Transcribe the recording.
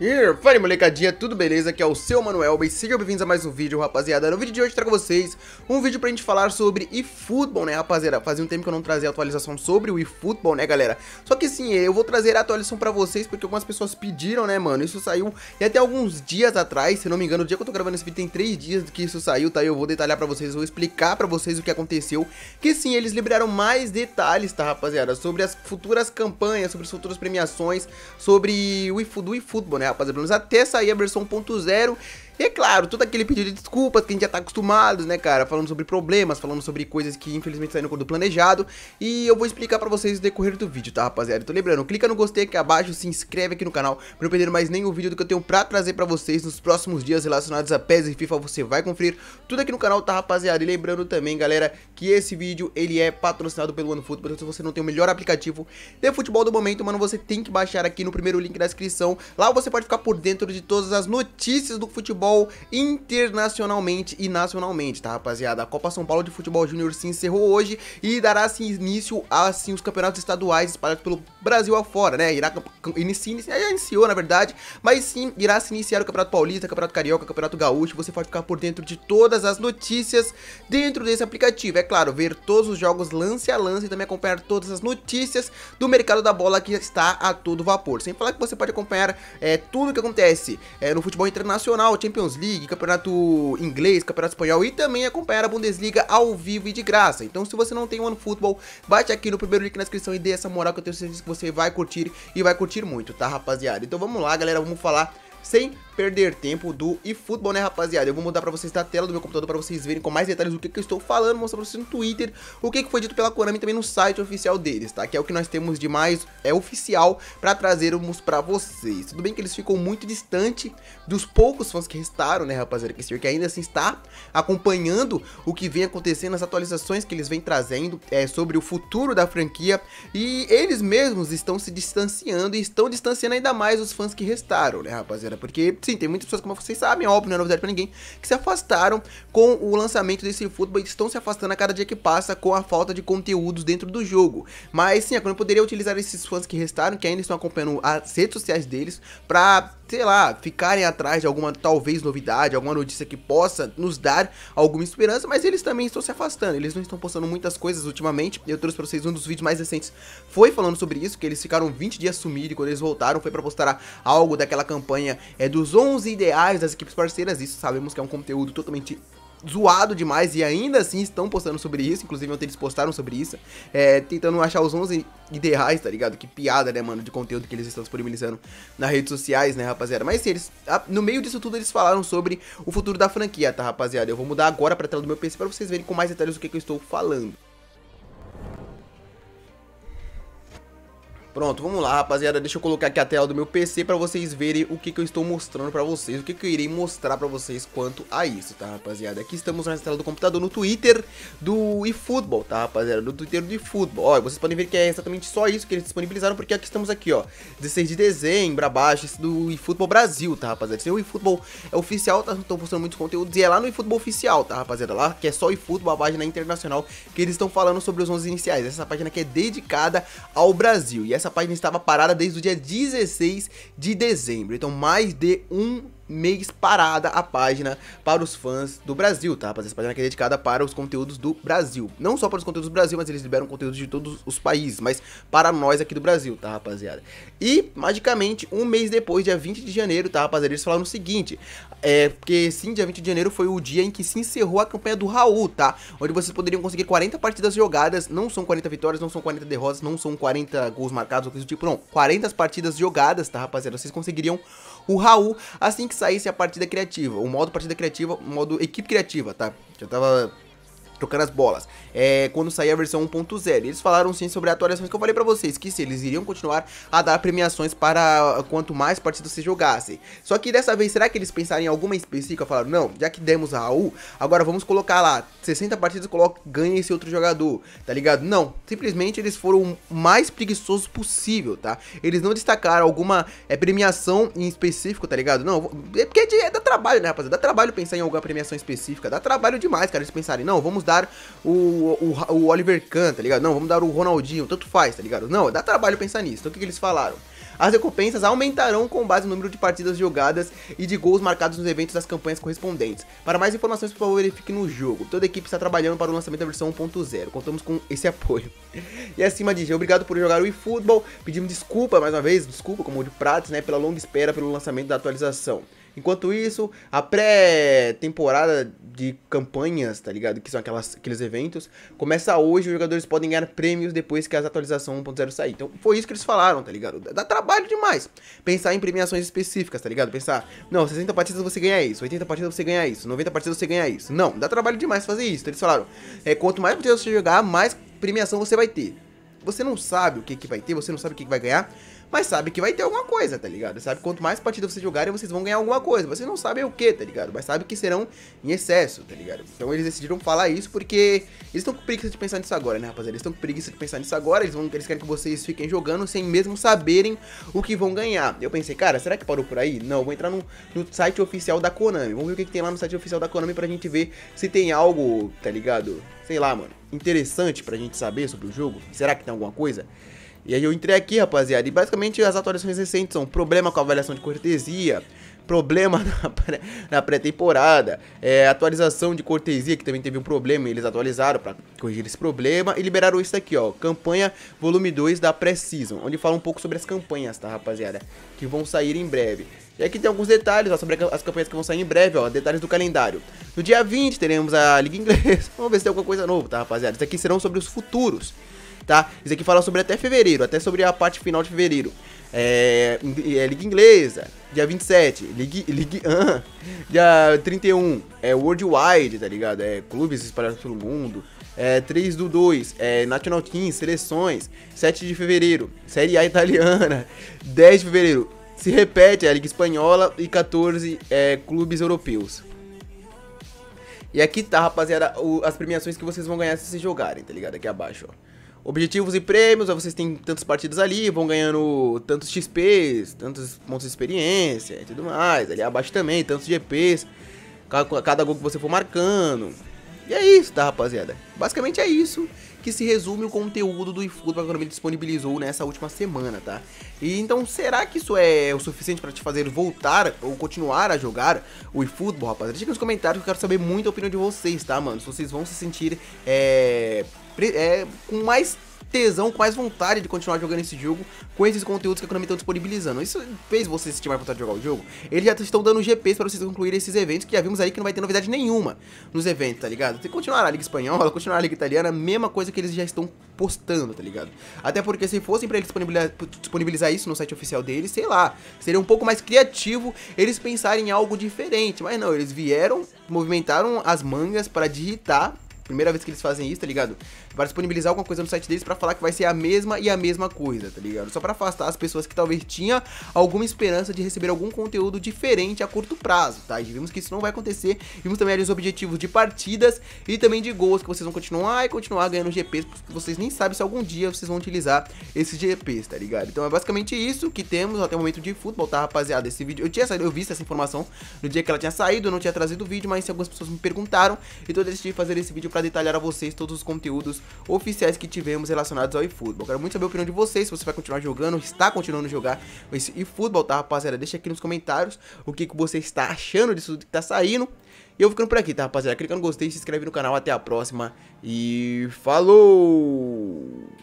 E fala molecadinha, tudo beleza? Aqui é o seu Manuel e sejam bem-vindos a mais um vídeo, rapaziada. No vídeo de hoje trago vocês um vídeo pra gente falar sobre eFootball, né, rapaziada? Fazia um tempo que eu não trazia atualização sobre o eFootball, né, galera? Só que sim, eu vou trazer a atualização pra vocês porque algumas pessoas pediram, né, mano? Isso saiu e até alguns dias atrás, se não me engano, o dia que eu tô gravando esse vídeo tem três dias que isso saiu, tá? Eu vou detalhar pra vocês, vou explicar pra vocês o que aconteceu. Que sim, eles liberaram mais detalhes, tá, rapaziada? Sobre as futuras campanhas, sobre as futuras premiações, sobre o eFootball, né? rapaziada? até sair a versão 1.0 e é claro, todo aquele pedido de desculpas que a gente já tá acostumado, né, cara? Falando sobre problemas, falando sobre coisas que infelizmente saíram do planejado. E eu vou explicar pra vocês no decorrer do vídeo, tá, rapaziada? Então lembrando, clica no gostei aqui abaixo, se inscreve aqui no canal pra não perder mais nenhum vídeo do que eu tenho pra trazer pra vocês nos próximos dias relacionados a PES e FIFA. Você vai conferir tudo aqui no canal, tá, rapaziada? E lembrando também, galera, que esse vídeo, ele é patrocinado pelo OneFootball. Então se você não tem o melhor aplicativo de futebol do momento, mano, você tem que baixar aqui no primeiro link da descrição. Lá você pode ficar por dentro de todas as notícias do futebol futebol internacionalmente e nacionalmente, tá rapaziada? A Copa São Paulo de Futebol Júnior se encerrou hoje e dará assim, início assim, os campeonatos estaduais espalhados pelo Brasil afora, né? Irá iniciar, inici, já é, iniciou, na verdade, mas sim, irá se iniciar o Campeonato Paulista, Campeonato Carioca, Campeonato Gaúcho, você pode ficar por dentro de todas as notícias dentro desse aplicativo. É claro, ver todos os jogos lance a lance e também acompanhar todas as notícias do mercado da bola que está a todo vapor. Sem falar que você pode acompanhar é, tudo o que acontece é, no futebol internacional, Champions Champions League, campeonato inglês, campeonato espanhol e também acompanhar a Bundesliga ao vivo e de graça. Então se você não tem One Football, bate aqui no primeiro link na descrição e dê essa moral que eu tenho certeza que você vai curtir e vai curtir muito, tá rapaziada? Então vamos lá galera, vamos falar sem perder tempo do eFootball, né, rapaziada? Eu vou mudar pra vocês da tela do meu computador pra vocês verem com mais detalhes o que, que eu estou falando, mostrar pra vocês no Twitter, o que, que foi dito pela Konami também no site oficial deles, tá? Que é o que nós temos de mais é, oficial pra trazermos pra vocês. Tudo bem que eles ficam muito distante dos poucos fãs que restaram, né, rapaziada? Que, que ainda assim está acompanhando o que vem acontecendo, as atualizações que eles vêm trazendo é, sobre o futuro da franquia e eles mesmos estão se distanciando e estão distanciando ainda mais os fãs que restaram, né, rapaziada? Porque Sim, tem muitas pessoas, como vocês sabem, é óbvio, não é novidade pra ninguém, que se afastaram com o lançamento desse futebol e estão se afastando a cada dia que passa com a falta de conteúdos dentro do jogo. Mas sim, é a Konami poderia utilizar esses fãs que restaram, que ainda estão acompanhando as redes sociais deles, pra sei lá, ficarem atrás de alguma talvez novidade, alguma notícia que possa nos dar alguma esperança, mas eles também estão se afastando, eles não estão postando muitas coisas ultimamente. Eu trouxe para vocês um dos vídeos mais recentes, foi falando sobre isso, que eles ficaram 20 dias sumidos e quando eles voltaram foi para postar algo daquela campanha é, dos 11 ideais das equipes parceiras. Isso sabemos que é um conteúdo totalmente zoado demais e ainda assim estão postando sobre isso. Inclusive, ontem eles postaram sobre isso, é, tentando achar os 11 ideais, tá ligado? Que piada, né, mano, de conteúdo que eles estão disponibilizando nas redes sociais, né, rapaziada? Mas sim, eles, no meio disso tudo, eles falaram sobre o futuro da franquia, tá, rapaziada? Eu vou mudar agora pra tela do meu PC pra vocês verem com mais detalhes o que, que eu estou falando. Pronto, vamos lá, rapaziada. Deixa eu colocar aqui a tela do meu PC pra vocês verem o que, que eu estou mostrando pra vocês. O que, que eu irei mostrar pra vocês quanto a isso, tá, rapaziada? Aqui estamos na tela do computador, no Twitter do eFootball, tá, rapaziada? No Twitter do eFootball. Ó, vocês podem ver que é exatamente só isso que eles disponibilizaram, porque aqui estamos aqui, ó. 16 de dezembro, abaixo, do eFootball Brasil, tá, rapaziada? Esse é o eFootball é oficial, tá? Estão postando muitos conteúdos e é lá no eFootball oficial, tá, rapaziada? Lá que é só eFootball, a página internacional, que eles estão falando sobre os 11 iniciais. Essa página que é dedicada ao Brasil. E essa essa página estava parada desde o dia 16 de dezembro. Então, mais de um mês parada a página para os fãs do Brasil, tá? Essa página aqui é dedicada para os conteúdos do Brasil. Não só para os conteúdos do Brasil, mas eles liberam conteúdos de todos os países, mas para nós aqui do Brasil, tá, rapaziada? E, magicamente, um mês depois, dia 20 de janeiro, tá, rapaziada? Eles falaram o seguinte, é, porque sim, dia 20 de janeiro foi o dia em que se encerrou a campanha do Raul, tá? Onde vocês poderiam conseguir 40 partidas jogadas, não são 40 vitórias, não são 40 derrotas, não são 40 gols marcados, ou coisa do tipo, não. 40 partidas jogadas, tá, rapaziada? Vocês conseguiriam o Raul assim que saísse a partida criativa, o modo partida criativa, o modo equipe criativa, tá? Já tava trocando as bolas, é, quando sair a versão 1.0. Eles falaram sim sobre atualizações que eu falei para vocês, que se eles iriam continuar a dar premiações para quanto mais partidas se jogasse. Só que dessa vez, será que eles pensaram em alguma específica? Falaram, não, já que demos a AU, agora vamos colocar lá, 60 partidas, coloca, ganha esse outro jogador, tá ligado? Não, simplesmente eles foram o mais preguiçosos possível, tá? Eles não destacaram alguma é, premiação em específico, tá ligado? Não, é porque é, de, é dá trabalho, né, rapaziada? Dá trabalho pensar em alguma premiação específica, dá trabalho demais, cara, eles pensarem, não, vamos dar o, o, o Oliver Kahn, tá ligado? Não, vamos dar o Ronaldinho, tanto faz, tá ligado? Não, dá trabalho pensar nisso. Então o que, que eles falaram? As recompensas aumentarão com base no número de partidas jogadas e de gols marcados nos eventos das campanhas correspondentes. Para mais informações, por favor, verifique no jogo. Toda a equipe está trabalhando para o lançamento da versão 1.0. Contamos com esse apoio. E acima de obrigado por jogar o eFootball. Pedimos desculpa mais uma vez, desculpa, como de pratos, né, pela longa espera pelo lançamento da atualização. Enquanto isso, a pré-temporada de campanhas, tá ligado? Que são aquelas, aqueles eventos, começa hoje, os jogadores podem ganhar prêmios depois que as atualizações 1.0 sair. Então, foi isso que eles falaram, tá ligado? Dá trabalho demais pensar em premiações específicas, tá ligado? Pensar, não, 60 partidas você ganha isso, 80 partidas você ganha isso, 90 partidas você ganha isso. Não, dá trabalho demais fazer isso. Então, eles falaram, é, quanto mais partidas você jogar, mais premiação você vai ter. Você não sabe o que, que vai ter, você não sabe o que, que vai ganhar mas sabe que vai ter alguma coisa, tá ligado? Sabe quanto mais partidas vocês jogarem, vocês vão ganhar alguma coisa. Vocês não sabem o que, tá ligado? Mas sabe que serão em excesso, tá ligado? Então eles decidiram falar isso porque eles estão com preguiça de pensar nisso agora, né, rapaziada? Eles estão com preguiça de pensar nisso agora, eles, vão, eles querem que vocês fiquem jogando sem mesmo saberem o que vão ganhar. Eu pensei, cara, será que parou por aí? Não, vou entrar no, no site oficial da Konami. Vamos ver o que, que tem lá no site oficial da Konami pra gente ver se tem algo, tá ligado? Sei lá, mano, interessante pra gente saber sobre o jogo. Será que tem alguma coisa? E aí eu entrei aqui, rapaziada, e basicamente as atualizações recentes são problema com a avaliação de cortesia, problema na pré-temporada, é, atualização de cortesia, que também teve um problema, e eles atualizaram para corrigir esse problema, e liberaram isso aqui, ó, campanha volume 2 da pré-season, onde fala um pouco sobre as campanhas, tá, rapaziada, que vão sair em breve. E aqui tem alguns detalhes ó, sobre as campanhas que vão sair em breve, ó, detalhes do calendário. No dia 20 teremos a Liga Inglesa, vamos ver se tem alguma coisa nova, tá, rapaziada, isso aqui serão sobre os futuros tá? Isso aqui fala sobre até fevereiro, até sobre a parte final de fevereiro. É, é Liga Inglesa, dia 27, Ligue, Ligue uh, dia 31, é Worldwide, tá ligado? É clubes espalhados pelo mundo. É, 3 do 2, é, National Team, seleções, 7 de fevereiro, Série A italiana, 10 de fevereiro, se repete é a Liga Espanhola e 14 é, clubes europeus. E aqui tá, rapaziada, o, as premiações que vocês vão ganhar se jogarem, tá ligado? Aqui abaixo, ó objetivos e prêmios, vocês têm tantas partidas ali, vão ganhando tantos XPs, tantos pontos de experiência e tudo mais. Ali abaixo também, tantos GPs, cada, gol que você for marcando. E é isso, tá, rapaziada? Basicamente é isso que se resume o conteúdo do eFootball que a Konami disponibilizou nessa última semana, tá? E então, será que isso é o suficiente para te fazer voltar ou continuar a jogar o eFootball, rapaziada? Deixa nos comentários que eu quero saber muito a opinião de vocês, tá, mano? Se vocês vão se sentir, é é, com mais tesão, com mais vontade de continuar jogando esse jogo com esses conteúdos que a Konami estão tá disponibilizando. Isso fez vocês se tiver vontade de jogar o jogo. Eles já estão dando GPs para vocês concluírem esses eventos, que já vimos aí que não vai ter novidade nenhuma nos eventos, tá ligado? Tem que continuar a Liga Espanhola, continuar a Liga Italiana, mesma coisa que eles já estão postando, tá ligado? Até porque se fossem para eles disponibilizar, disponibilizar isso no site oficial deles, sei lá, seria um pouco mais criativo eles pensarem em algo diferente. Mas não, eles vieram, movimentaram as mangas para digitar primeira vez que eles fazem isso, tá ligado? Vai disponibilizar alguma coisa no site deles pra falar que vai ser a mesma e a mesma coisa, tá ligado? Só pra afastar as pessoas que talvez tinha alguma esperança de receber algum conteúdo diferente a curto prazo, tá? E vimos que isso não vai acontecer. Vimos também ali os objetivos de partidas e também de gols que vocês vão continuar e continuar ganhando GPs, porque vocês nem sabem se algum dia vocês vão utilizar esses GPs, tá ligado? Então é basicamente isso que temos até o momento de futebol, tá, rapaziada? Esse vídeo, eu tinha saído, eu visto essa informação no dia que ela tinha saído, eu não tinha trazido o vídeo, mas algumas pessoas me perguntaram, então eu decidi fazer esse vídeo pra para detalhar a vocês todos os conteúdos oficiais que tivemos relacionados ao eFootball. Quero muito saber a opinião de vocês, se você vai continuar jogando, está continuando a jogar esse eFootball, tá rapaziada? Deixa aqui nos comentários o que, que você está achando disso que tá saindo. E eu ficando por aqui, tá rapaziada? Clica no gostei, se inscreve no canal, até a próxima e falou!